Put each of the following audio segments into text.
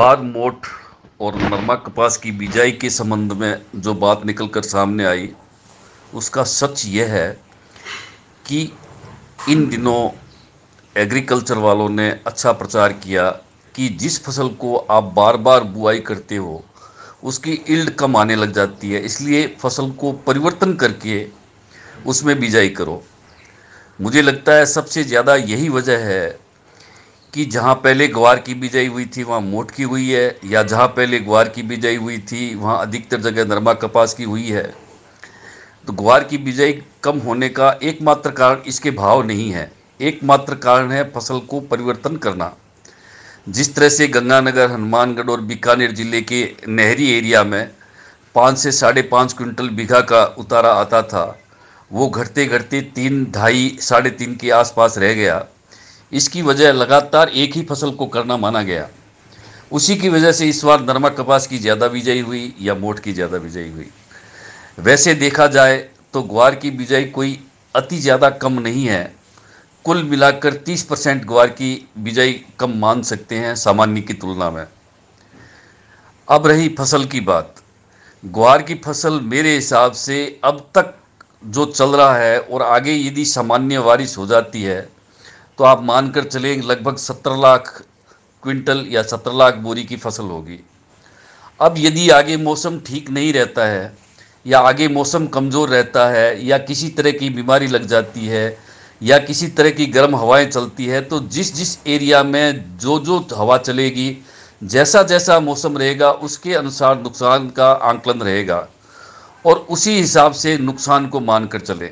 वाघ मोट और नरमा कपास की बिजाई के संबंध में जो बात निकल कर सामने आई उसका सच यह है कि इन दिनों एग्रीकल्चर वालों ने अच्छा प्रचार किया कि जिस फसल को आप बार बार बुआई करते हो उसकी इल्ड कम आने लग जाती है इसलिए फसल को परिवर्तन करके उसमें बिजाई करो मुझे लगता है सबसे ज़्यादा यही वजह है कि जहाँ पहले ग्वार की बिजाई हुई थी वहाँ मोट की हुई है या जहाँ पहले ग्वार की बिजाई हुई थी वहाँ अधिकतर जगह नरमा कपास की हुई है तो ग्वार की बिजाई कम होने का एकमात्र कारण इसके भाव नहीं है एकमात्र कारण है फसल को परिवर्तन करना जिस तरह से गंगानगर हनुमानगढ़ और बीकानेर जिले के नहरी एरिया में पाँच से साढ़े पाँच क्विंटल बीघा का उतारा आता था वो घटते घटते तीन ढाई साढ़े तीन के आसपास रह गया इसकी वजह लगातार एक ही फसल को करना माना गया उसी की वजह से इस बार नरमा कपास की ज़्यादा बिजाई हुई या मोट की ज़्यादा बिजाई हुई वैसे देखा जाए तो ग्वार की बिजाई कोई अति ज़्यादा कम नहीं है कुल मिलाकर 30 परसेंट ग्वार की बिजाई कम मान सकते हैं सामान्य की तुलना में अब रही फसल की बात ग्वार की फसल मेरे हिसाब से अब तक जो चल रहा है और आगे यदि सामान्य बारिश हो जाती है तो आप मानकर चलें लगभग सत्रह लाख क्विंटल या सत्रह लाख बोरी की फसल होगी अब यदि आगे मौसम ठीक नहीं रहता है या आगे मौसम कमज़ोर रहता है या किसी तरह की बीमारी लग जाती है या किसी तरह की गर्म हवाएं चलती है तो जिस जिस एरिया में जो जो हवा चलेगी जैसा जैसा मौसम रहेगा उसके अनुसार नुकसान का आंकलन रहेगा और उसी हिसाब से नुकसान को मानकर चले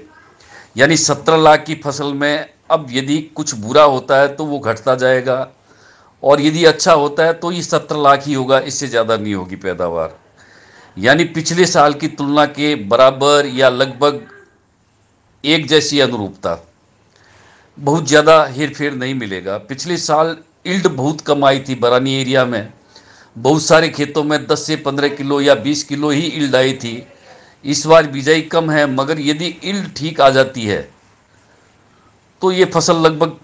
यानी सत्रह लाख की फसल में अब यदि कुछ बुरा होता है तो वो घटता जाएगा और यदि अच्छा होता है तो ये सत्रह लाख ही होगा इससे ज़्यादा नहीं होगी पैदावार यानी पिछले साल की तुलना के बराबर या लगभग एक जैसी अनुरूपता बहुत ज़्यादा हेरफेर नहीं मिलेगा पिछले साल इल्ड बहुत कम आई थी बरानी एरिया में बहुत सारे खेतों में 10 से 15 किलो या 20 किलो ही इल्ड आई थी इस बार बिजाई कम है मगर यदि इल्ड ठीक आ जाती है तो ये फसल लगभग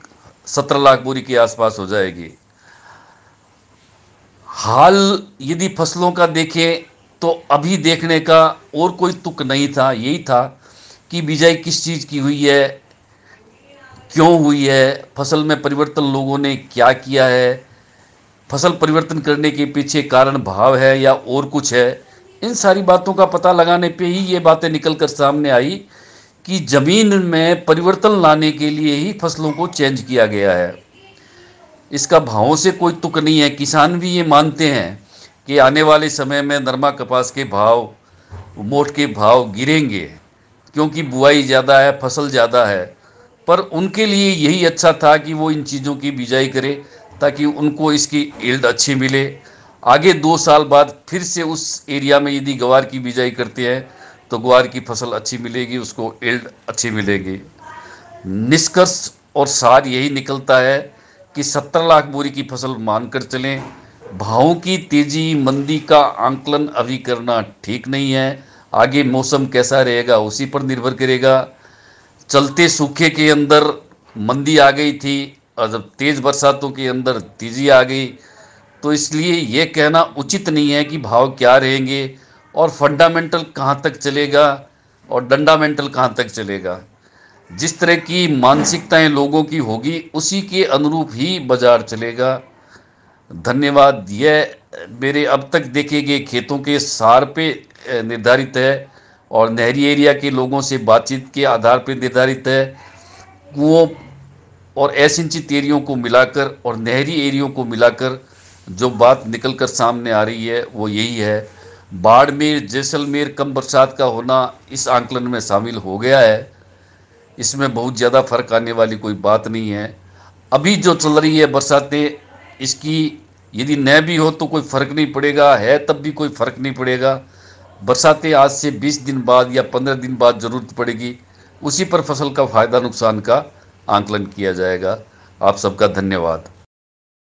सत्रह लाख बोरी के आसपास हो जाएगी हाल यदि फसलों का देखें तो अभी देखने का और कोई तुक नहीं था यही था कि बिजाई किस चीज़ की हुई है क्यों हुई है फसल में परिवर्तन लोगों ने क्या किया है फसल परिवर्तन करने के पीछे कारण भाव है या और कुछ है इन सारी बातों का पता लगाने पे ही ये बातें निकल कर सामने आई कि ज़मीन में परिवर्तन लाने के लिए ही फसलों को चेंज किया गया है इसका भावों से कोई तुक नहीं है किसान भी ये मानते हैं कि आने वाले समय में नरमा कपास के भाव मोट के भाव गिरेंगे क्योंकि बुआई ज़्यादा है फसल ज़्यादा है पर उनके लिए यही अच्छा था कि वो इन चीज़ों की बिजाई करें ताकि उनको इसकी इल्ड अच्छी मिले आगे दो साल बाद फिर से उस एरिया में यदि गवार की बिजाई करते हैं तो ग्वार की फसल अच्छी मिलेगी उसको एल्ड अच्छी मिलेगी निष्कर्ष और सार यही निकलता है कि सत्तर लाख बोरी की फसल मानकर चलें भावों की तेजी मंदी का आंकलन अभी करना ठीक नहीं है आगे मौसम कैसा रहेगा उसी पर निर्भर करेगा चलते सूखे के अंदर मंदी आ गई थी और जब तेज़ बरसातों के अंदर तेज़ी आ गई तो इसलिए ये कहना उचित नहीं है कि भाव क्या रहेंगे और फंडामेंटल कहाँ तक चलेगा और डंडामेंटल कहाँ तक चलेगा जिस तरह की मानसिकताएं लोगों की होगी उसी के अनुरूप ही बाजार चलेगा धन्यवाद यह मेरे अब तक देखे गए खेतों के सार पे निर्धारित है और नहरी एरिया के लोगों से बातचीत के आधार पर निर्धारित है कुओं और असिंचित एरियो को मिलाकर और नहरी एरियो को मिलाकर जो बात निकल कर सामने आ रही है वो यही है बाड़मेर जैसलमेर कम बरसात का होना इस आंकलन में शामिल हो गया है इसमें बहुत ज़्यादा फर्क आने वाली कोई बात नहीं है अभी जो चल रही है बरसातें इसकी यदि न भी हो तो कोई फर्क नहीं पड़ेगा है तब भी कोई फर्क नहीं पड़ेगा बरसातें आज से 20 दिन बाद या 15 दिन बाद ज़रूरत पड़ेगी उसी पर फसल का फ़ायदा नुकसान का आंकलन किया जाएगा आप सबका धन्यवाद